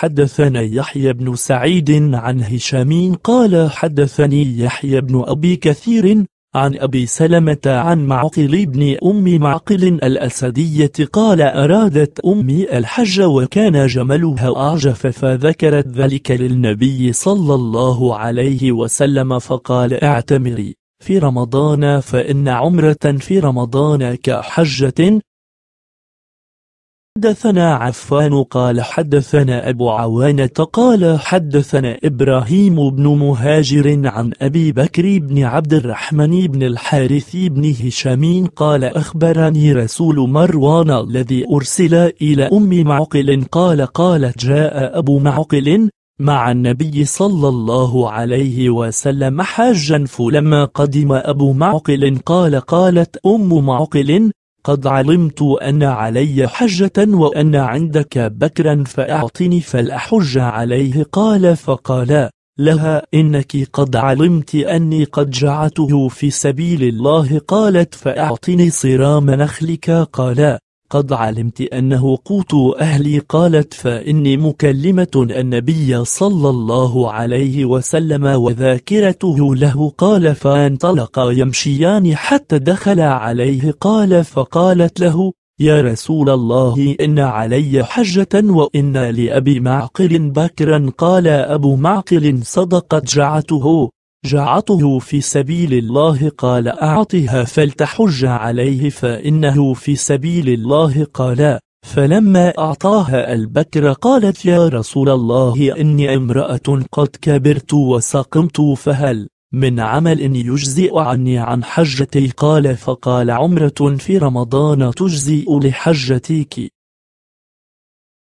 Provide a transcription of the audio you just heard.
حدثنا يحيى بن سعيد عن هشام قال حدثني يحيى بن أبي كثير عن أبي سلمة عن معقل بن أم معقل الأسدية قال أرادت أمي الحج وكان جملها أعجف فذكرت ذلك للنبي صلى الله عليه وسلم فقال اعتمري في رمضان فإن عمرة في رمضان كحجة حدثنا عفان قال حدثنا أبو عوانة قال حدثنا إبراهيم بن مهاجر عن أبي بكر بن عبد الرحمن بن الحارث بن هشام قال أخبرني رسول مروان الذي أرسل إلى أم معقل قال قال جاء أبو معقل مع النبي صلى الله عليه وسلم حاجا فلما قدم أبو معقل قال قالت أم معقل قد علمت أن علي حجة وأن عندك بكرا فأعطني فلأحج عليه قال فقالا لها إنك قد علمت أني قد جعته في سبيل الله قالت فأعطني صرام نخلك قالا قد علمت أنه قوت أهلي قالت فإني مكلمة النبي صلى الله عليه وسلم وذاكرته له قال فانطلق يمشيان حتى دخل عليه قال فقالت له يا رسول الله إن علي حجة وإن لأبي معقل بكرا قال أبو معقل صدقت جعته جعته في سبيل الله قال أعطها فلتحج عليه فإنه في سبيل الله قال فلما أعطاها البكر قالت يا رسول الله إني امرأة قد كبرت وسقمت فهل من عمل يجزئ عني عن حجتي قال فقال عمرة في رمضان تجزئ لحجتك